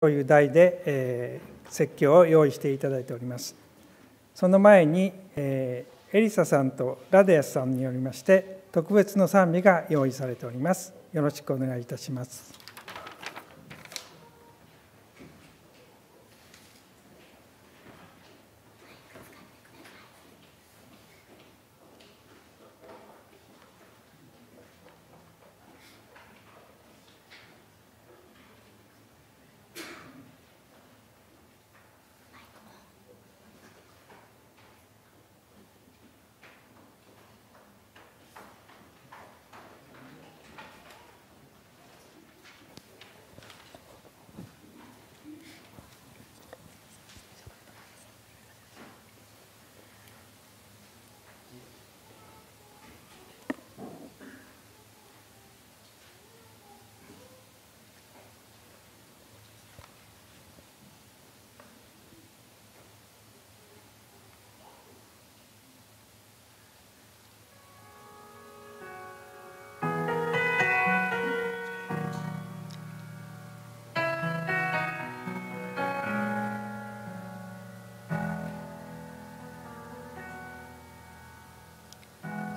という題で、えー、説教を用意していただいておりますその前に、えー、エリサさんとラデアスさんによりまして特別の賛美が用意されておりますよろしくお願いいたします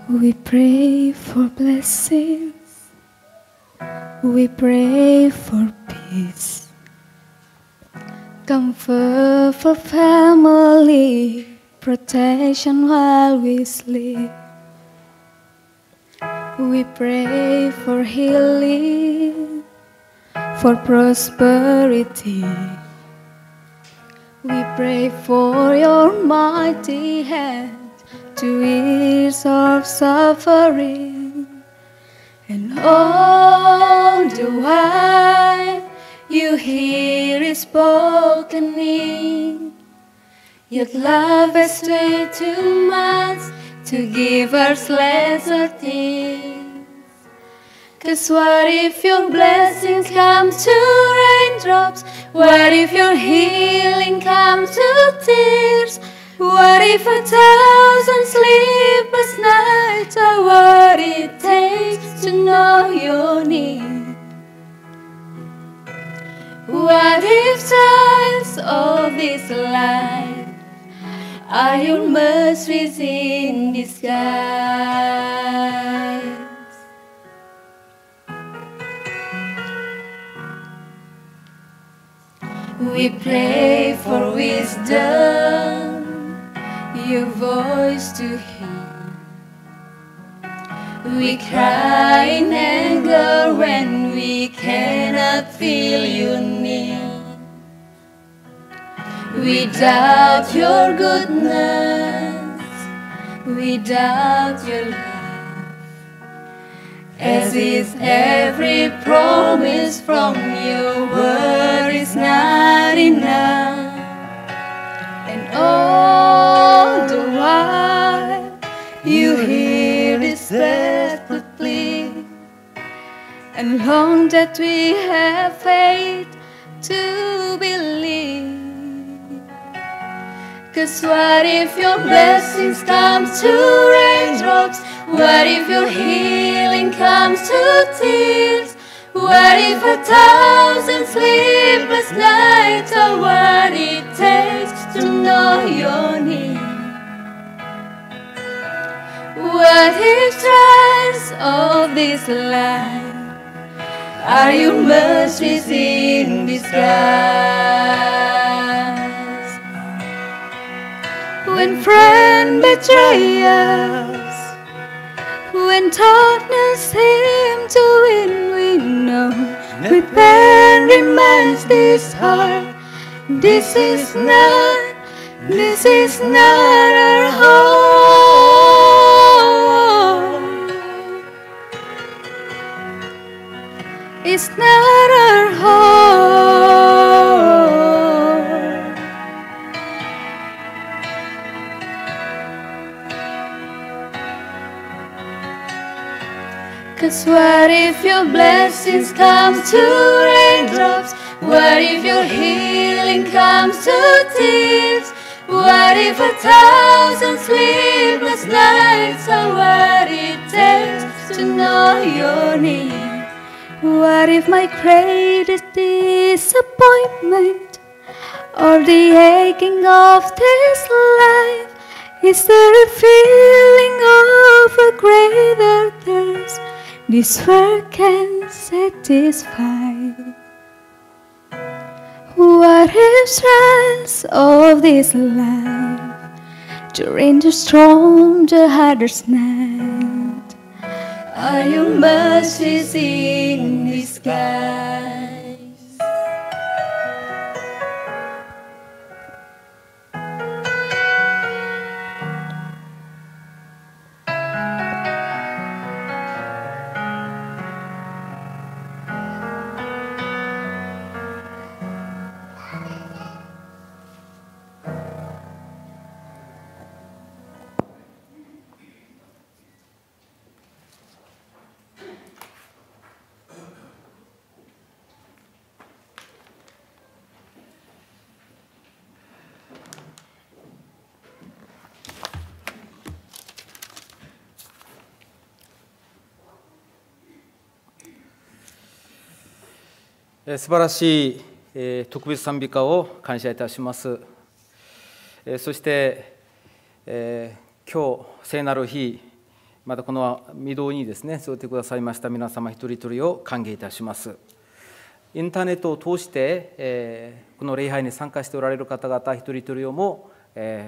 We pray for blessings, we pray for peace, comfort for family, protection while we sleep. We pray for healing, for prosperity. We pray for your mighty hand to years of suffering. And all the while you hear it spoken in, yet love has stayed too much to give us lesser things. Cause what if your blessings come to raindrops? What if your healing comes to tears? What if a thousand sleepless nights are what it takes to know your need? What if times of this life are your mercies in disguise? We pray for wisdom your voice to Him. We cry in anger when we cannot feel you near. We doubt your goodness, we doubt your love, as is every promise from your word is not enough. And oh, you hear this desperate plea and long that we have faith to believe. Cause what if your blessings come to raindrops? What if your healing comes to tears? What if a thousand sleepless nights are but he trials of this life. Are your mercies in disguise? When friend betray us, when darkness seems to win, we know. Repair reminds this heart, this is not, this is not our home. It's not our home. Cause what if your blessings come to raindrops? What if your healing comes to tears? What if a thousand sleepless nights are what it takes to know your need? What if my greatest disappointment or the aching of this life is there a feeling of a greater thirst this world can satisfy? What if strands of this life during the storm the hardest night? Are your mercies in the sky? 素晴らしい特別賛美歌を感謝いたしますそして今日聖なる日またこの御堂にですね座ってくださいました皆様一人一人を歓迎いたしますインターネットを通してこの礼拝に参加しておられる方々一人一人をも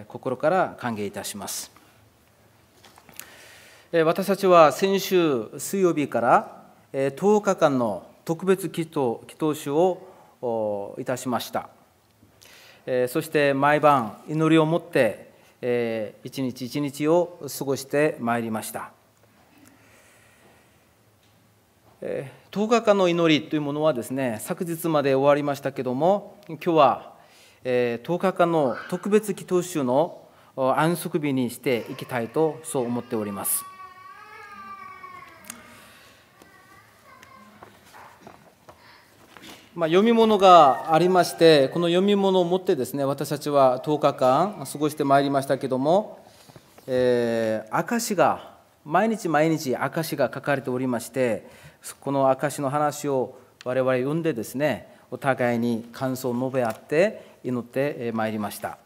心から歓迎いたします私たちは先週水曜日から10日間の特別祈祷祈祷集をいたしました、えそして毎晩祈りを持って、えー、一日一日を過ごしてまいりました、え10日間の祈りというものはですね昨日まで終わりましたけども今日は、え10日間の特別祈祷集の安息日にしていきたいとそう思っておりますまあ、読み物がありましてこの読み物を持ってですね私たちは10日間過ごしてまいりましたけども、えー、証が毎日毎日証が書かれておりましてこの証の話を我々読んでですねお互いに感想を述べ合って祈ってまいりました、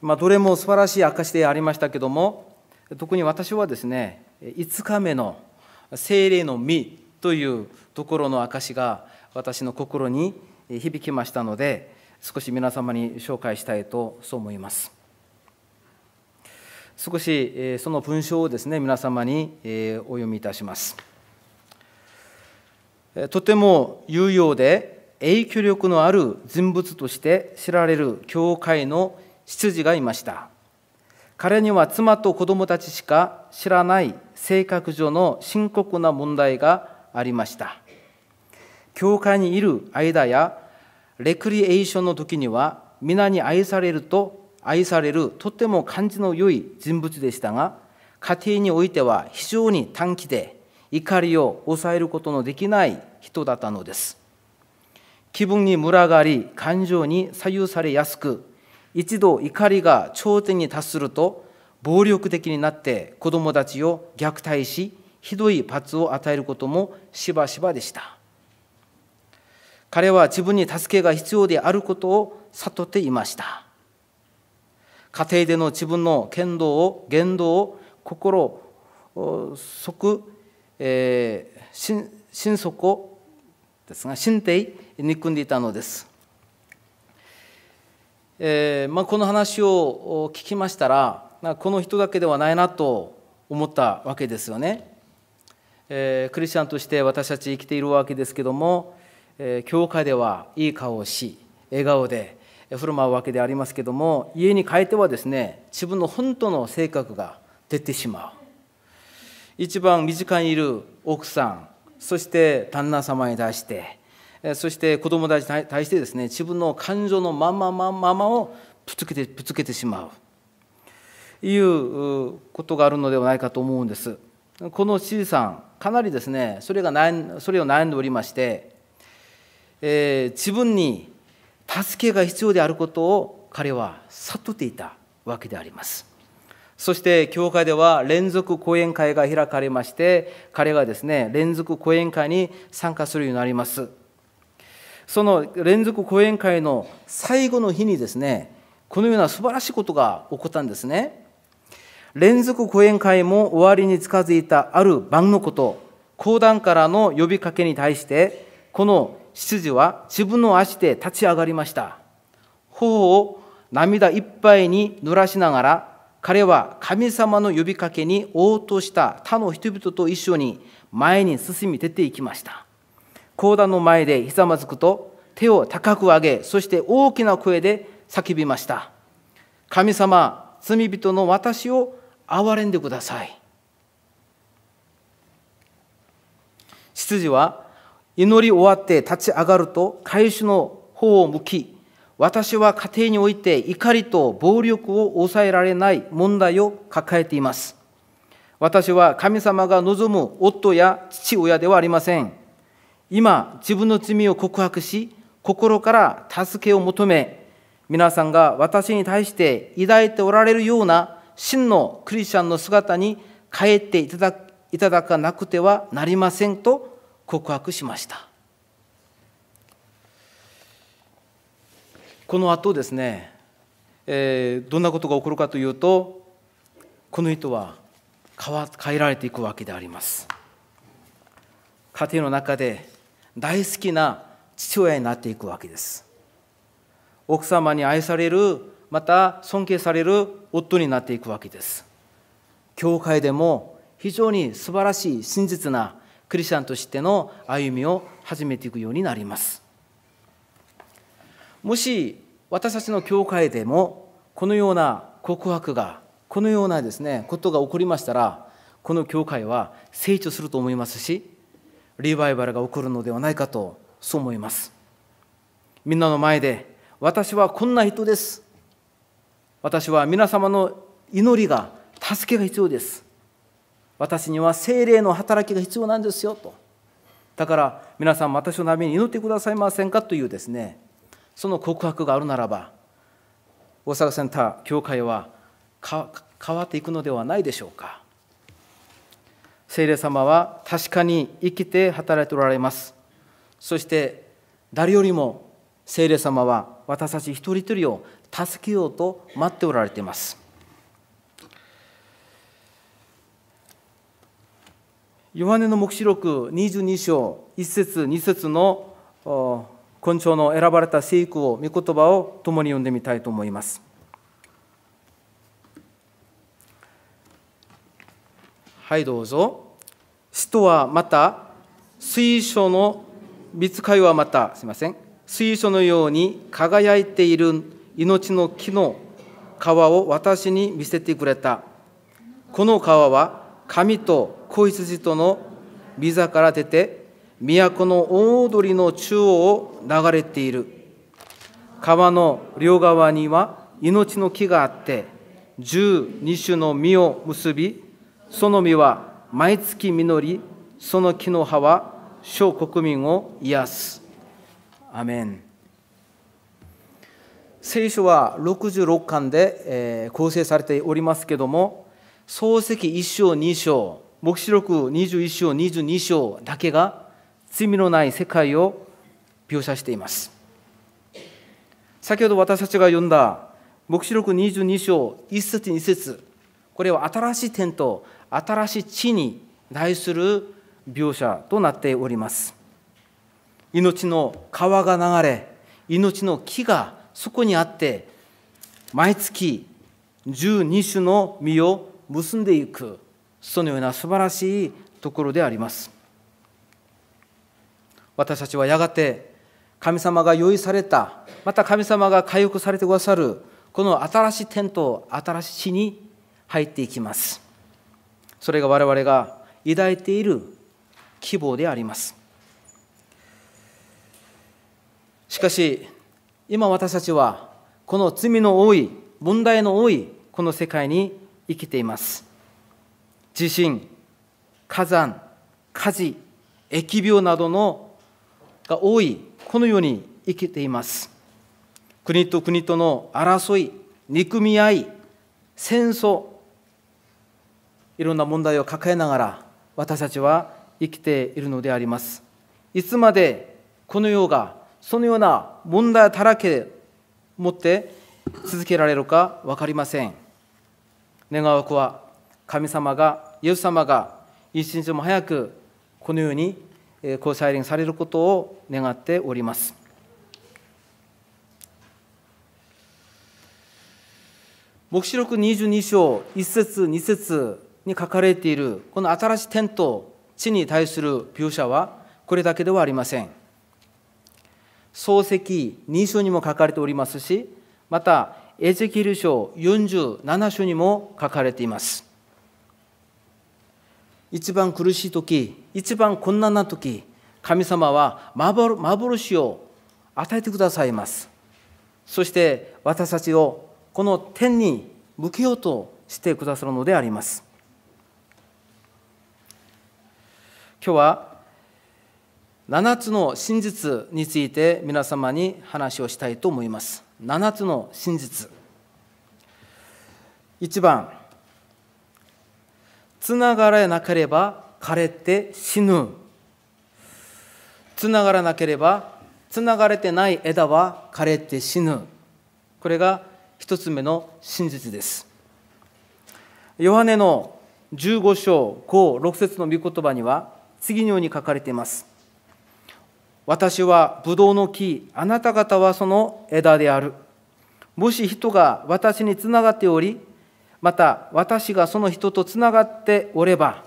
まあ、どれも素晴らしい証でありましたけども特に私はですね5日目の精霊の実というところの証が私の心に響きましたので少し皆様に紹介したいとそう思います少しその文章をですね皆様にお読みいたしますとても有用で影響力のある人物として知られる教会の執事がいました彼には妻と子供たちしか知らない性格上の深刻な問題がありました教会にいる間やレクリエーションの時には皆に愛されると愛されるとても感じの良い人物でしたが家庭においては非常に短期で怒りを抑えることのできない人だったのです気分に群がり感情に左右されやすく一度怒りが頂点に達すると暴力的になって子どもたちを虐待しひどい罰を与えることもしばしばでした彼は自分に助けが必要であることを悟っていました家庭での自分の剣道を言動を心即、えー、心心底ですが心底憎んでいたのです、えーまあ、この話を聞きましたらこの人だけではないなと思ったわけですよね、えー、クリスチャンとして私たち生きているわけですけども教会ではいい顔をし笑顔で振る舞うわけでありますけども家に帰ってはですね自分の本当の性格が出てしまう一番身近にいる奥さんそして旦那様に対してそして子供たちに対してですね自分の感情のままままをぶつけてぶつけてしまういうことがあるのではないかと思うんですこの C さんかなりですねそれがそれを悩んでおりましてえー、自分に助けが必要であることを彼は悟っていたわけであります。そして教会では連続講演会が開かれまして彼がですね連続講演会に参加するようになりますその連続講演会の最後の日にですねこのような素晴らしいことが起こったんですね連続講演会も終わりに近づいたある晩のこと講談からの呼びかけに対してこの執事は自分の足で立ち上がりました。頬を涙いっぱいに濡らしながら、彼は神様の呼びかけに応答した他の人々と一緒に前に進み出ていきました。講談の前でひざまずくと、手を高く上げ、そして大きな声で叫びました。神様、罪人の私を憐れんでください。執事は祈り終わって立ち上がると返しの方を向き私は家庭において怒りと暴力を抑えられない問題を抱えています私は神様が望む夫や父親ではありません今自分の罪を告白し心から助けを求め皆さんが私に対して抱いておられるような真のクリスチャンの姿に変えていただかなくてはなりませんと告白しましたこのあとですね、えー、どんなことが起こるかというとこの人は変えられていくわけであります家庭の中で大好きな父親になっていくわけです奥様に愛されるまた尊敬される夫になっていくわけです教会でも非常に素晴らしい真実なクリスチャンとしての歩みを始めていくようになりますもし私たちの教会でもこのような告白がこのようなですねことが起こりましたらこの教会は成長すると思いますしリバイバルが起こるのではないかとそう思いますみんなの前で私はこんな人です私は皆様の祈りが助けが必要です私には精霊の働きが必要なんですよとだから皆さん私のために祈ってくださいませんかというですねその告白があるならば大阪センター教会は変わっていくのではないでしょうか聖霊様は確かに生きて働いておられますそして誰よりも聖霊様は私たち一人一人を助けようと待っておられていますヨハネの黙示録22章1節2節の昆虫の選ばれた聖句を、御言葉を共に読んでみたいと思います。はいどうぞ。使徒はまた、水晶の、密会はまた、すみません、水晶のように輝いている命の木の皮を私に見せてくれた。この皮は神と子羊とのビザから出て都の大踊りの中央を流れている川の両側には命の木があって12種の実を結びその実は毎月実りその木の葉は小国民を癒すアメン聖書は66巻で構成されておりますけども創世記1章2章黙示録21章22章だけが罪のない世界を描写しています先ほど私たちが読んだ黙示録22章1節2節これは新しい点と新しい地に対する描写となっております命の川が流れ命の木がそこにあって毎月12種の実を結んでいくそのような素晴らしいところであります私たちはやがて神様が用意されたまた神様が回復されてくださるこの新しいテント新しい地に入っていきますそれが我々が抱いている希望でありますしかし今私たちはこの罪の多い問題の多いこの世界に生きています地震火山火事疫病などのが多いこのように生きています国と国との争い憎み合い戦争いろんな問題を抱えながら私たちは生きているのでありますいつまでこの世がそのような問題だらけ持って続けられるか分かりません願わくは神様がイエス様が一日も早くこのように交際されることを願っております。黙示録22章1節2節に書かれているこの新しい天と地に対する描写はこれだけではありません。漱石2章にも書かれておりますしまたエゼキル書47書にも書かれています。一番苦しい時、一番困難な時、神様は幻を与えてくださいます。そして私たちをこの天に向けようとしてくださるのであります。今日は7つの真実について皆様に話をしたいと思います。7つの真実。1番つながらなければ枯れて死ぬつながらなければつながれてない枝は枯れて死ぬこれが1つ目の真実ですヨハネの15章56節の御言葉には次のように書かれています私はブドウの木あなた方はその枝であるもし人が私につながっておりまた私がその人とつながっておれば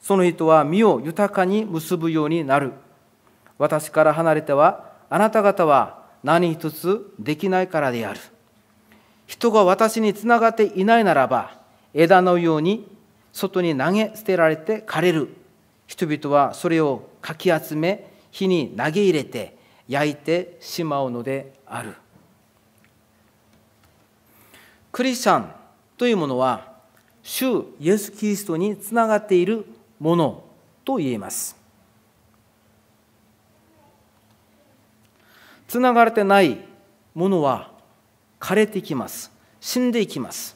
その人は身を豊かに結ぶようになる私から離れてはあなた方は何一つできないからである人が私につながっていないならば枝のように外に投げ捨てられて枯れる人々はそれをかき集め火に投げ入れて焼いてしまうのであるクリスチャンというものは主イエス・キリストにつながっているものと言えますつながれてないものは枯れていきます死んでいきます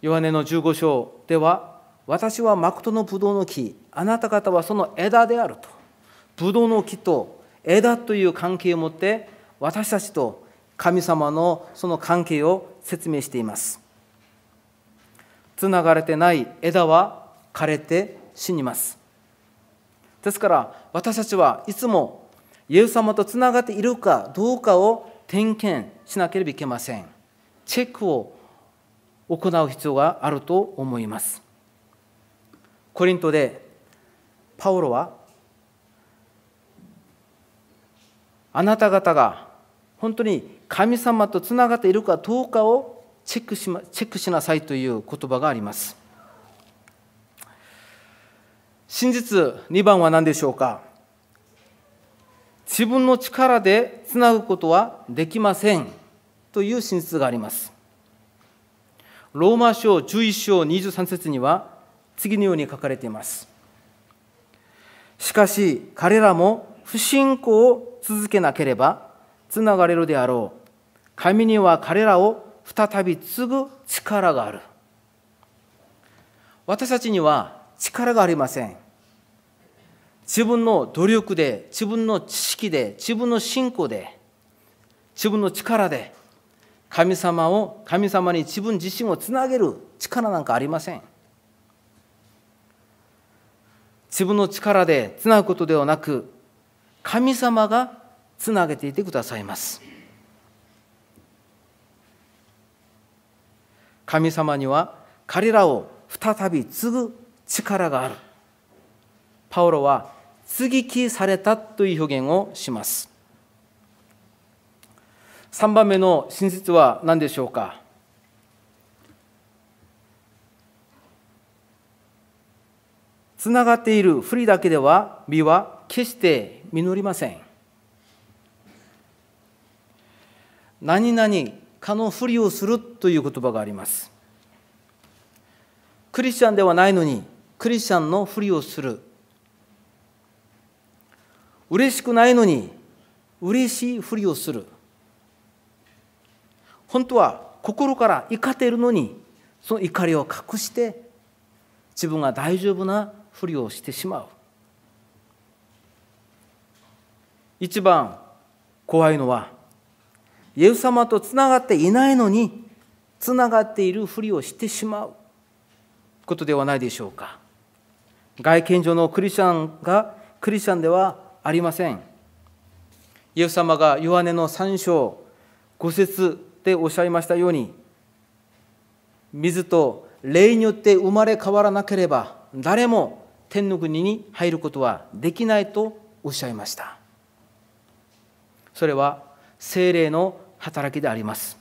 ヨハネの15章では私は誠のブドウの木あなた方はその枝であるとブドウの木と枝という関係を持って私たちと神様のその関係を説明していますつながれてない枝は枯れて死にますですから私たちはいつもイエス様とつながっているかどうかを点検しなければいけませんチェックを行う必要があると思いますコリントでパオロはあなた方が本当に神様とつながっているかどうかをチェックし,、ま、チェックしなさいという言葉があります。真実2番は何でしょうか自分の力でつなぐことはできませんという真実があります。ローマ書11章23節には次のように書かれています。しかし彼らも不信仰を続けなければつながれるであろう神には彼らを再び継ぐ力がある私たちには力がありません自分の努力で自分の知識で自分の信仰で自分の力で神様を神様に自分自身をつなげる力なんかありません自分の力でつなぐことではなく神様がつなげていてくださいます神様には彼らを再び継ぐ力があるパウロは継ぎ木されたという表現をします3番目の真実は何でしょうかつながっているふりだけでは実は決して実りません何々かのふりをするという言葉がありますクリスチャンではないのにクリスチャンのふりをする嬉しくないのに嬉しいふりをする本当は心から怒っているのにその怒りを隠して自分が大丈夫なふりをしてしまう一番怖いのはイエス様とつながっていないのにつながっているふりをしてしまうことではないでしょうか外見上のクリスチャンがクリスチャンではありませんイエス様がヨハネの三章五節でおっしゃいましたように水と霊によって生まれ変わらなければ誰も天の国に入ることはできないとおっしゃいましたそれは精霊の働きであります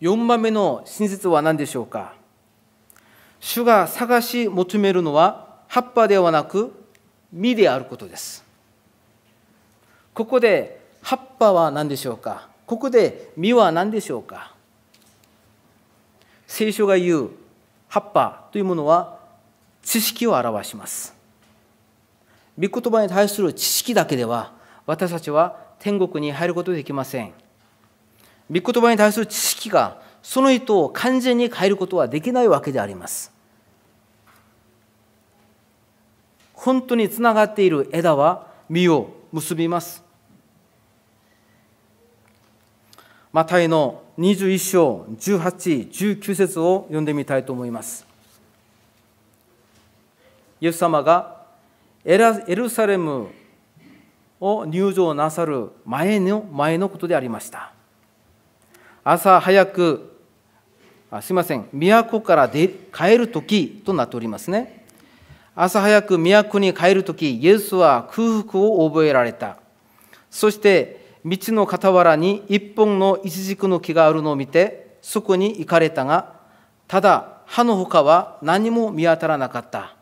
4番目の真実は何でしょうか主が探し求めるのは葉っぱではなく実であることですここで葉っぱは何でしょうかここで実は何でしょうか聖書が言う葉っぱというものは知識を表します御言葉に対する知識だけでは私たちは天国に入ることできません。御言葉に対する知識がその意図を完全に変えることはできないわけであります。本当につながっている枝は実を結びます。マタイの21章18、19節を読んでみたいと思います。イエス様がエルサレムを入場なさる前の前のことでありました朝早くあすいません都からで帰る時となっておりますね朝早く都に帰る時イエスは空腹を覚えられたそして道の傍らに一本のイチジクの木があるのを見てそこに行かれたがただ歯のほかは何も見当たらなかった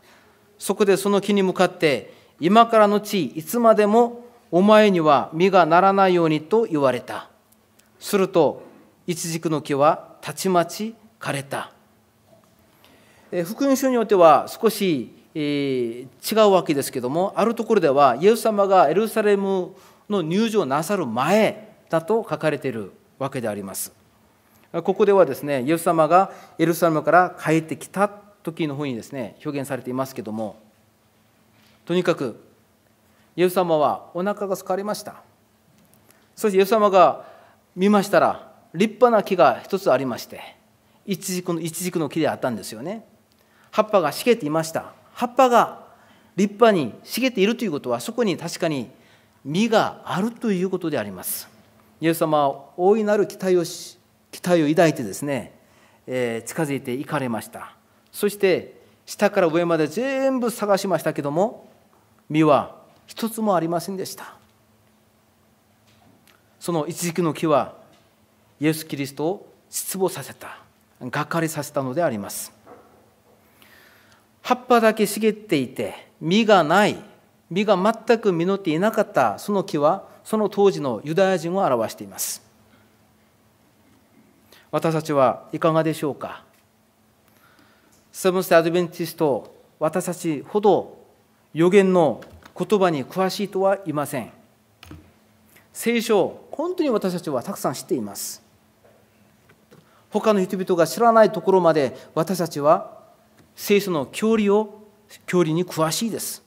そこでその木に向かって今からの地いつまでもお前には実がならないようにと言われた。すると、イチジクの木はたちまち枯れた。福音書によっては少し、違うわけですけども、あるところでは、イエス様がエルサレムの入場なさる前だと書かれているわけであります。ここではですね、イエス様がエルサレムから帰ってきた時のふうにですね、表現されていますけども、とにかくイエス様はお腹が空かれましたそしてイエス様が見ましたら立派な木が一つありましていちじくのイチジクの木であったんですよね葉っぱが茂っていました葉っぱが立派に茂っているということはそこに確かに実があるということでありますイエス様は大いなる期待を期待を抱いてですね、えー、近づいていかれましたそして下から上まで全部探しましたけども実は一つもありませんでしたその一軸の木はイエス・キリストを失望させたがっかりさせたのであります葉っぱだけ茂っていて実がない実が全く実っていなかったその木はその当時のユダヤ人を表しています私たちはいかがでしょうかセブンス・アドベンティスト私たちほど予言の言葉に詳しいとはいません聖書本当に私たちはたくさん知っています他の人々が知らないところまで私たちは聖書の教理を教理に詳しいです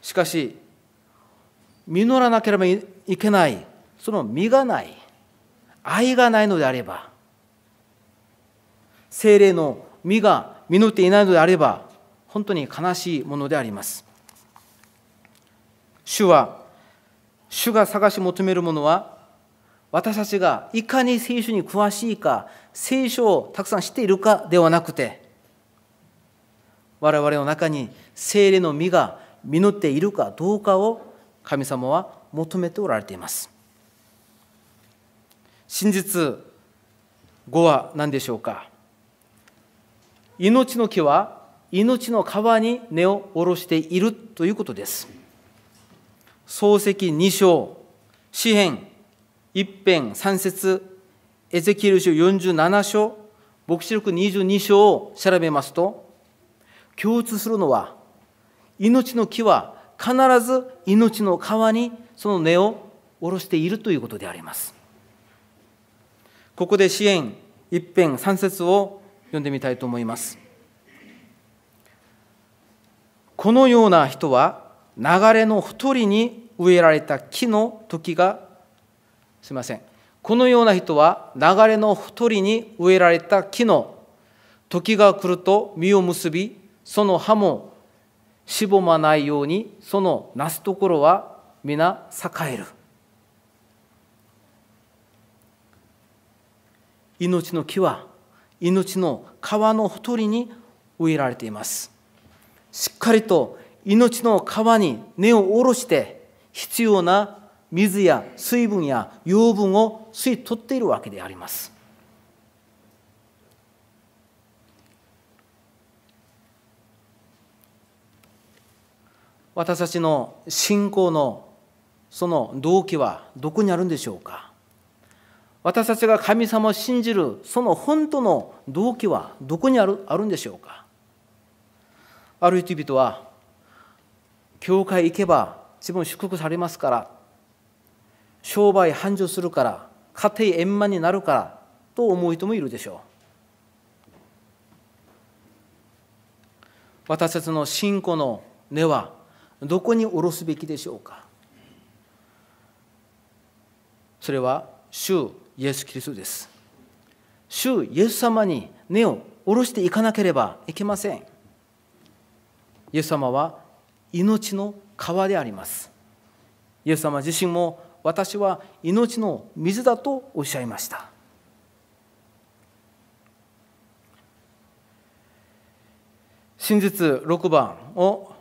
しかし実らなければいけないその実がない愛がないのであれば精霊の実が実っていないのであれば本当に悲しいものであります。主は、主が探し求めるものは、私たちがいかに聖書に詳しいか、聖書をたくさん知っているかではなくて、我々の中に精霊の実が実っているかどうかを神様は求めておられています。真実5は何でしょうか命の木は命の川に根を下ろしているということです。漱石2章、詩篇1編3節、エゼキエル書47章、牧師録22章を調べますと、共通するのは、命の木は必ず命の川にその根を下ろしているということであります。ここで詩篇一編3節を読んでみたいと思います。このような人は流れのほとりに植えられた木の時がすみませんこのような人は流れのほとりに植えられた木の時が来ると実を結びその葉もしぼまないようにそのなすところは皆栄える命の木は命の川のほとりに植えられていますしっかりと命の川に根を下ろして必要な水や水分や養分を吸い取っているわけであります。私たちの信仰のその動機はどこにあるんでしょうか私たちが神様を信じるその本当の動機はどこにあるあるんでしょうかある人々は、教会行けば自分祝福されますから、商売繁盛するから、家庭円満になるから、と思う人もいるでしょう。私たちの信仰の根はどこに下ろすべきでしょうかそれは主イエス・キリストです主イエス様に根を下ろしていかなければいけませんイエス様は命の川でありますイエス様自身も私は命の水だとおっしゃいました真実6番を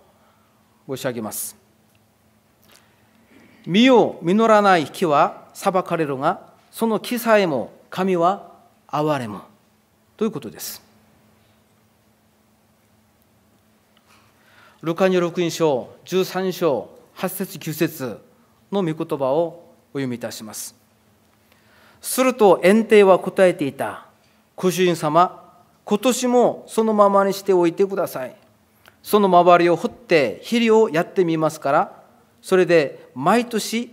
申し上げます実を実らない木は裁かれるがその木さえも神は憐れむということですルカによる福書13章8節9節の御言葉をお読みいたします。すると園庭は答えていた。ご主人様、今年もそのままにしておいてください。その周りを掘って肥料をやってみますから、それで毎年、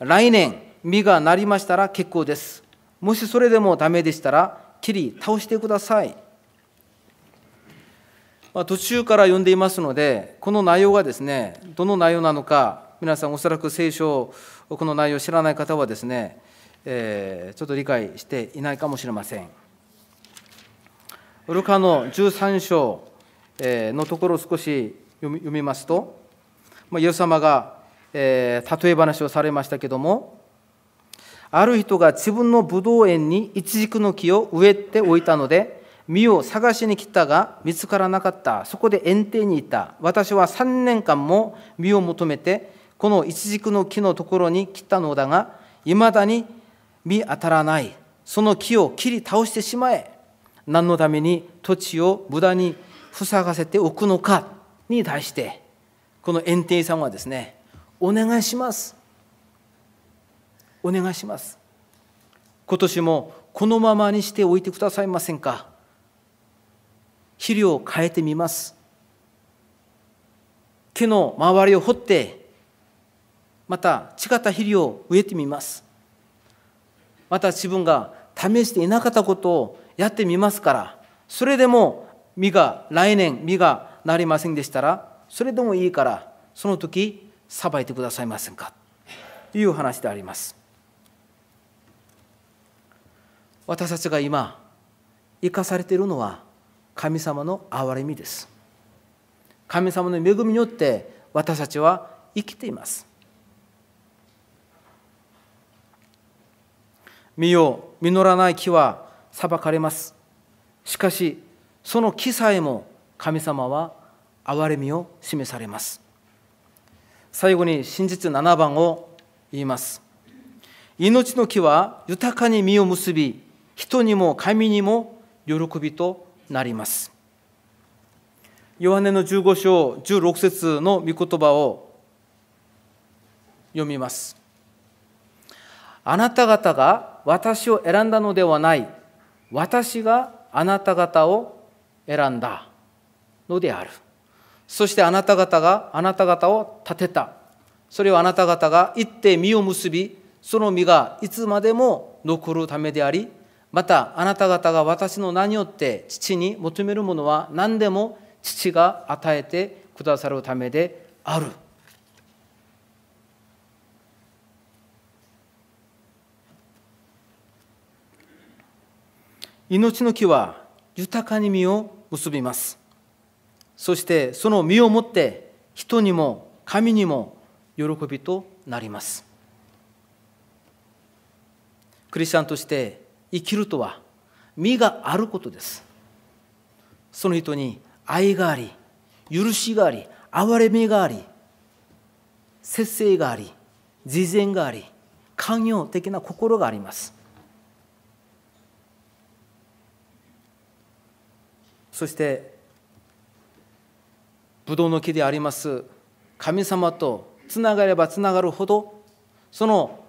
来年、実がなりましたら結構です。もしそれでもダメでしたら、切り倒してください。まあ、途中から読んでいますので、この内容がですね、どの内容なのか、皆さん、おそらく聖書、この内容を知らない方はですね、えー、ちょっと理解していないかもしれません。ルカの13章のところを少し読みますと、まあ、イエス様が、えー、例え話をされましたけども、ある人が自分のブドウ園にイチジクの木を植えておいたので、身を探しに来たが見つからなかったそこで園庭にいた私は3年間も身を求めてこの一軸の木のところに来たのだがいまだに見当たらないその木を切り倒してしまえ何のために土地を無駄に塞がせておくのかに対してこの園庭さんはですねお願いしますお願いします今年もこのままにしておいてくださいませんか肥料を変えてみます木の周りを掘ってまた違った肥料を植えてみますまた自分が試していなかったことをやってみますからそれでも実が来年実がなりませんでしたらそれでもいいからその時さばいてくださいませんかという話であります私たちが今生かされているのは神様の憐れみです神様の恵みによって私たちは生きています見よ実らない木は裁かれますしかしその木さえも神様は憐れみを示されます最後に真実7番を言います命の木は豊かに実を結び人にも神にも喜びとなります。ヨハネの15章16節の御言葉を読みます。あなた方が私を選んだのではない、私があなた方を選んだのである。そしてあなた方があなた方を立てた。それはあなた方が行って実を結び、その実がいつまでも残るためであり、またあなた方が私の名によって父に求めるものは何でも父が与えてくださるためである。命の木は豊かに実を結びます。そしてその実をもって人にも神にも喜びとなります。クリスチャンとして生きるとは身があることですその人に愛があり許しがあり憐れみがあり節制があり事前があり寛容的な心がありますそしてブドウの木であります神様とつながればつながるほどその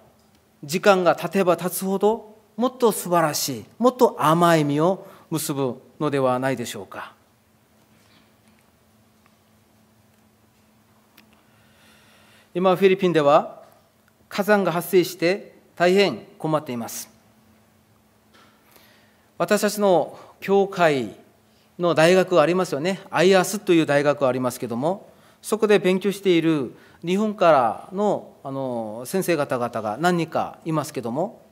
時間が経てば経つほどもっと素晴らしいもっと甘い実を結ぶのではないでしょうか。今フィリピンでは火山が発生して大変困っています私たちの教会の大学ありますよね i ア s という大学ありますけどもそこで勉強している日本からのあの先生方々が何人かいますけども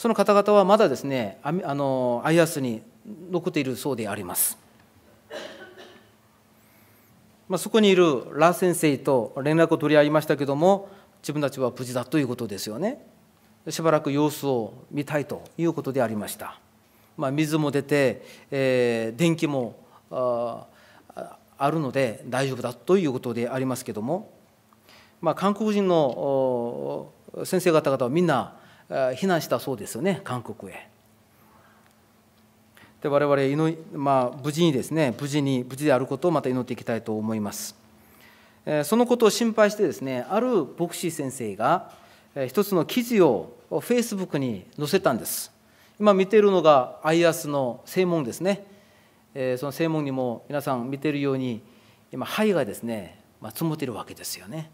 その方々はまだですねあの IAS に残っているそうであります。まあ、そこにいるラ先生と連絡を取り合いましたけども自分たちは無事だということですよね。しばらく様子を見たいということでありました。まあ、水も出て、えー、電気もああるので大丈夫だということでありますけども、まあ、韓国人の先生方々はみんな避難したそうですよね韓国へ。で我々祈ま無事にですね無事に無事であることをまた祈っていきたいと思います。そのことを心配してですねある牧師先生が一つの記事をフェイスブックに載せたんです。今見ているのがアイアスの正門ですね。その正門にも皆さん見ているように今灰がですね、ま積もっているわけですよね。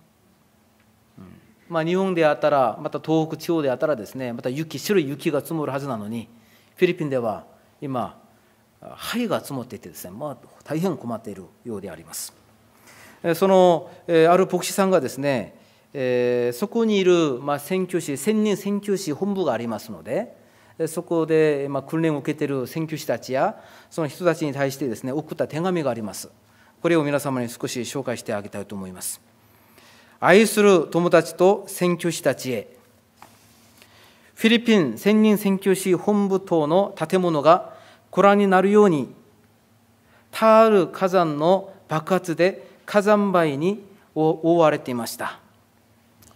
まあ、日本であったらまた東北地方であったらですねまた雪白い雪が積もるはずなのにフィリピンでは今灰が積もっていてですね、まあ、大変困っているようでありますそのある牧師さんがですねそこにいる、まあ、宣教師千任宣教師本部がありますのでそこで、まあ、訓練を受けている宣教師たちやその人たちに対してですね送った手紙がありますこれを皆様に少し紹介してあげたいと思います愛する友達と選挙師たちへフィリピン専任選挙師本部等の建物がご覧になるようにタール火山の爆発で火山灰に覆われていました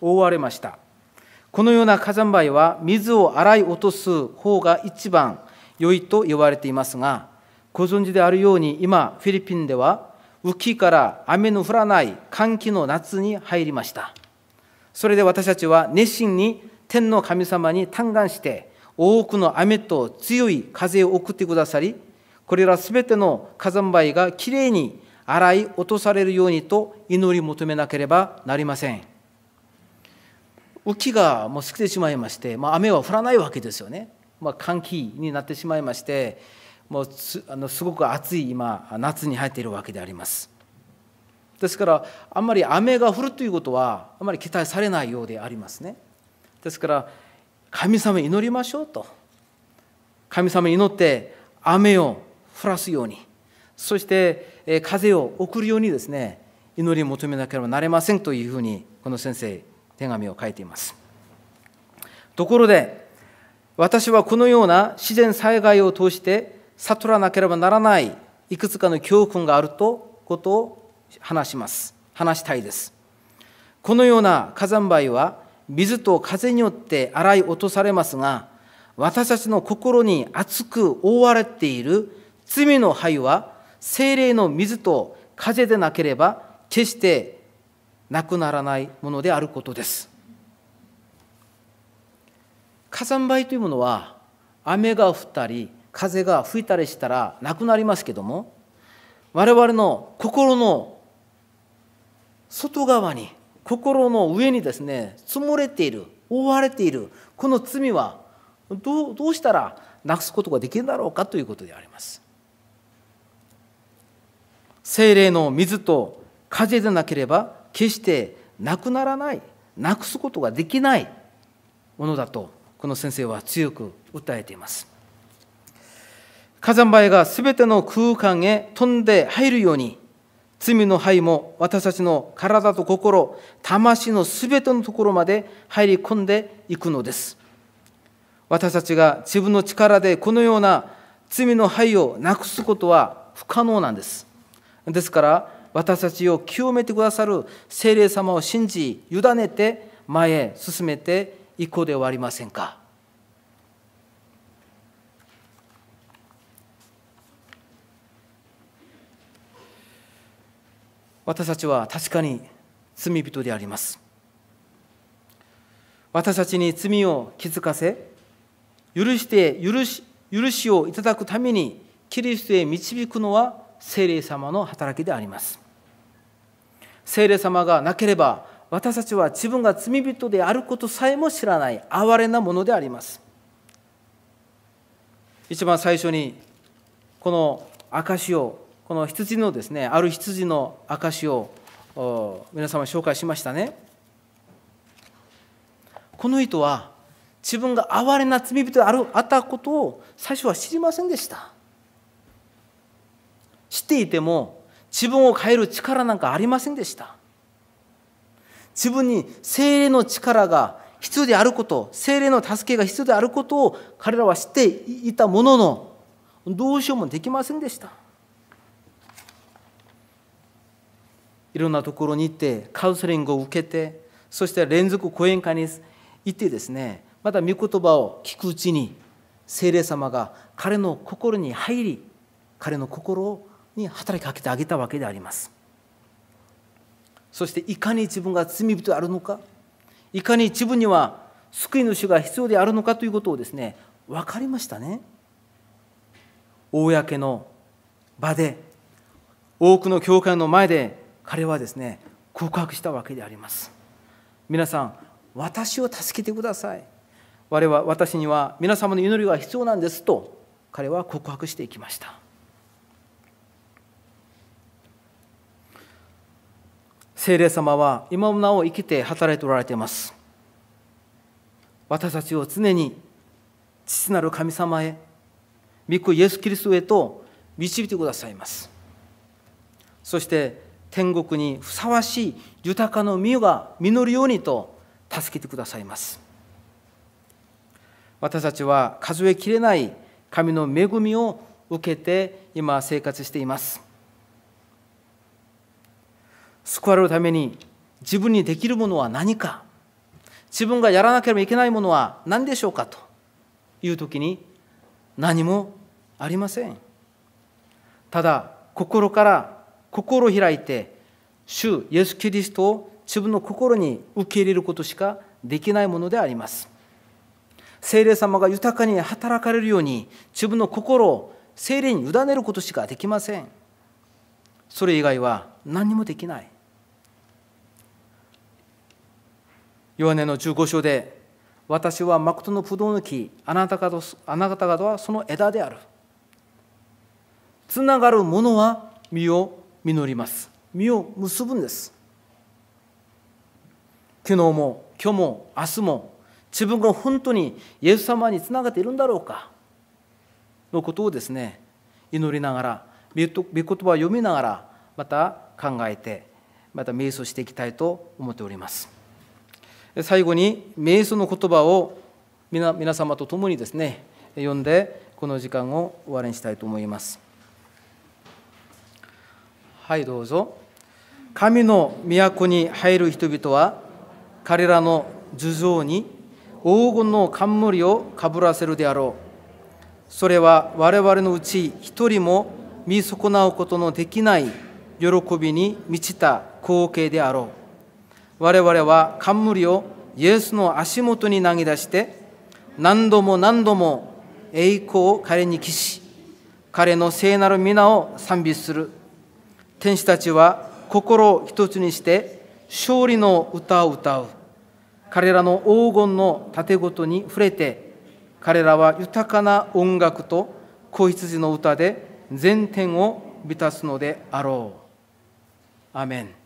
覆われましたこのような火山灰は水を洗い落とす方が一番良いと言われていますがご存知であるように今フィリピンでは雨季から雨の降らない寒気の夏に入りましたそれで私たちは熱心に天の神様に嘆願して多くの雨と強い風を送ってくださりこれらすべての火山灰がきれいに洗い落とされるようにと祈り求めなければなりません雨季がもう過ぎてしまいまして、まあ、雨は降らないわけですよね、まあ、寒気になってしまいましてもうすあのすごく暑い今夏に入っているわけでありますですからあんまり雨が降るということはあまり期待されないようでありますねですから神様祈りましょうと神様祈って雨を降らすようにそして風を送るようにですね祈りを求めなければなれませんというふうにこの先生手紙を書いていますところで私はこのような自然災害を通して悟らなければならないいくつかの教訓があるとことを話します話したいですこのような火山灰は水と風によって洗い落とされますが私たちの心に厚く覆われている罪の灰は精霊の水と風でなければ決してなくならないものであることです火山灰というものは雨が降ったり風が吹いたりしたらなくなりますけども我々の心の外側に心の上にですね積もれている覆われているこの罪はどうどうしたらなくすことができるだろうかということであります。精霊の水と風でなければ決してなくならないなくすことができないものだとこの先生は強く訴えています。火山灰がすべての空間へ飛んで入るように、罪の灰も私たちの体と心、魂のすべてのところまで入り込んでいくのです。私たちが自分の力でこのような罪の灰をなくすことは不可能なんです。ですから、私たちを清めてくださる聖霊様を信じ、委ねて前へ進めていこうではありませんか。私たちは確かに罪人であります私たちに罪を気づかせ許して許し許しをいただくためにキリストへ導くのは聖霊様の働きであります聖霊様がなければ私たちは自分が罪人であることさえも知らない哀れなものであります一番最初にこの証をこの羊のですねある羊の証を皆様紹介しましたねこの人は自分が哀れな罪人であるあったことを最初は知りませんでした知っていても自分を変える力なんかありませんでした自分に精霊の力が必要であること精霊の助けが必要であることを彼らは知っていたもののどうしようもできませんでしたいろんなところに行ってカウンセリングを受けてそして連続講演会に行ってですねまた御言葉を聞くうちに精霊様が彼の心に入り彼の心に働きかけてあげたわけでありますそしていかに自分が罪人であるのかいかに自分には救い主が必要であるのかということをですね分かりましたね公の場で多くの教会の前で彼はですね告白したわけであります皆さん私を助けてください我は私には皆様の祈りが必要なんですと彼は告白していきました聖霊様は今もなお生きて働いておられています私たちを常に父なる神様へ御子イエス・キリストへと導いてくださいますそして天国にふさわしい豊かの実が実るようにと助けてくださいます私たちは数えきれない神の恵みを受けて今生活しています救われるために自分にできるものは何か自分がやらなければいけないものは何でしょうかという時に何もありませんただ心から心を開いて主イエス・キリストを自分の心に受け入れることしかできないものであります精霊様が豊かに働かれるように自分の心を精霊に委ねることしかできませんそれ以外は何にもできないヨハネの15章で私は誠の不動の木あなた方あなた方はその枝であるつながるものは身を実ります実を結ぶんです昨日も今日も明日も自分が本当にイエス様につながっているんだろうかのことをですね祈りながら御言葉を読みながらまた考えてまた瞑想していきたいと思っております最後に瞑想の言葉を皆様と共にですね読んでこの時間を終わりにしたいと思います。はいどうぞ神の都に入る人々は彼らの頭上に黄金の冠をかぶらせるであろうそれは我々のうち一人も見損なうことのできない喜びに満ちた光景であろう我々は冠をイエスの足元に投げ出して何度も何度も栄光を彼に帰し彼の聖なる皆を賛美する天使たちは心を一つにして勝利の歌を歌う彼らの黄金の盾ごとに触れて彼らは豊かな音楽と子羊の歌で全天を満たすのであろうアメン